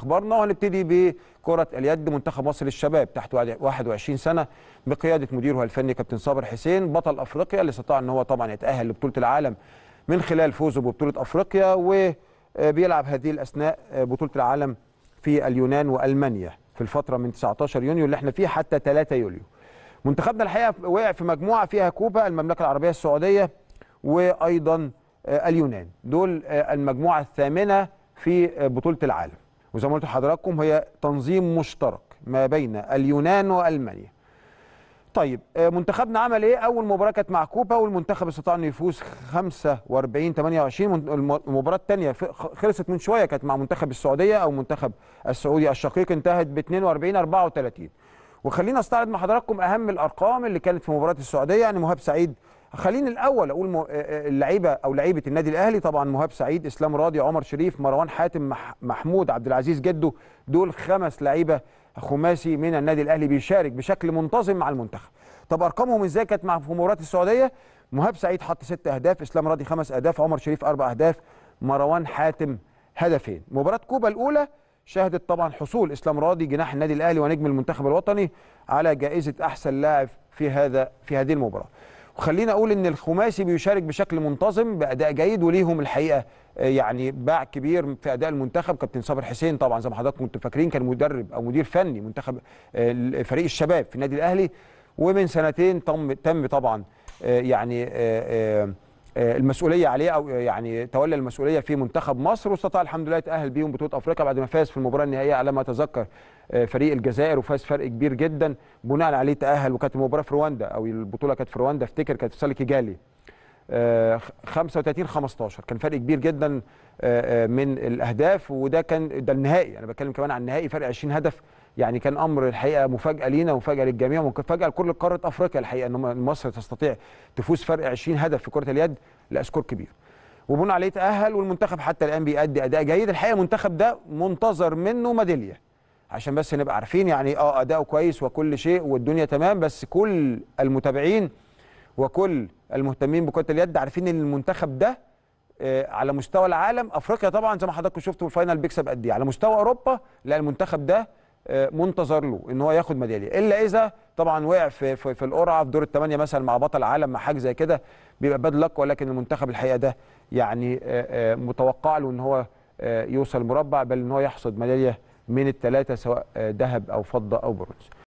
اخبارنا وهنبتدي بكره اليد منتخب مصر للشباب تحت 21 سنه بقياده مديرها الفني كابتن صابر حسين بطل افريقيا اللي استطاع ان هو طبعا يتاهل لبطوله العالم من خلال فوزه ببطوله افريقيا وبيلعب هذه الاثناء بطوله العالم في اليونان والمانيا في الفتره من 19 يونيو اللي احنا فيه حتى 3 يوليو. منتخبنا الحقيقه وقع في مجموعه فيها كوبا المملكه العربيه السعوديه وايضا اليونان دول المجموعه الثامنه في بطوله العالم. وزي ما قلت لحضراتكم هي تنظيم مشترك ما بين اليونان والمانيا طيب آه، منتخبنا عمل ايه اول مباراه كانت مع كوبا والمنتخب استطاع انه يفوز 45 28 المباراه الثانيه خلصت من شويه كانت مع منتخب السعوديه او منتخب السعودي الشقيق انتهت ب 42 34 وخلينا استعرض مع حضراتكم اهم الارقام اللي كانت في مباراه السعوديه يعني مهاب سعيد خليني الاول اقول آه، آه، اللعيبه او لعيبه النادي الاهلي طبعا مهاب سعيد اسلام راضي عمر شريف مروان حاتم محمود عبد العزيز جده دول خمس لعيبه خماسي من النادي الاهلي بيشارك بشكل منتظم مع المنتخب طب ارقامهم ازاي كانت مع في مباراه السعوديه مهاب سعيد حط ست اهداف اسلام راضي خمس اهداف عمر شريف اربع اهداف مروان حاتم هدفين مباراه كوبا الاولى شهدت طبعا حصول اسلام راضي جناح النادي الاهلي ونجم المنتخب الوطني على جائزه احسن لاعب في هذا في هذه المباراه وخلينا اقول ان الخماسي بيشارك بشكل منتظم باداء جيد وليهم الحقيقه آه، يعني باع كبير في اداء المنتخب كابتن صابر حسين طبعا زي ما حضراتكم كنتوا فاكرين كان مدرب او مدير فني منتخب آه، فريق الشباب في النادي الاهلي ومن سنتين تم تم طبعا آه، يعني المسؤوليه عليه او يعني تولى المسؤوليه في منتخب مصر واستطاع الحمد لله يتاهل بيهم بطوله افريقيا بعد ما فاز في المباراه النهائيه على ما اتذكر آه، فريق الجزائر وفاز فرق كبير جدا بناء عليه تاهل وكانت المباراه في رواندا او البطوله كانت في رواندا افتكر كانت في سالي كيجالي 35 آه، 15 كان فرق كبير جدا آه، من الاهداف وده كان ده النهائي انا بتكلم كمان عن النهائي فرق 20 هدف يعني كان امر الحقيقه مفاجاه لينا ومفاجاه للجميع ومفاجاه لكل قاره افريقيا الحقيقه ان مصر تستطيع تفوز فرق 20 هدف في كره اليد لاسكور كبير وبناء عليه تاهل والمنتخب حتى الان بيأدي اداء جيد الحقيقه المنتخب ده منتظر منه ميداليه عشان بس نبقى عارفين يعني اه اداؤه كويس وكل شيء والدنيا تمام بس كل المتابعين وكل المهتمين بكره اليد عارفين ان المنتخب ده آه، على مستوى العالم افريقيا طبعا زي ما حضراتكم شفتوا الفاينل بيكسب قد ايه على مستوى اوروبا لا المنتخب ده آه، منتظر له ان هو ياخد ميداليه الا اذا طبعا وقع في في, في القرعه في دور الثمانيه مثلا مع بطل العالم مع حاجه زي كده بيبقى باد لك ولكن المنتخب الحقيقه ده يعني آه، متوقع له ان هو يوصل مربع بل ان هو يحصد ميداليه من الثلاثه سواء آه، ذهب او فضه او برونز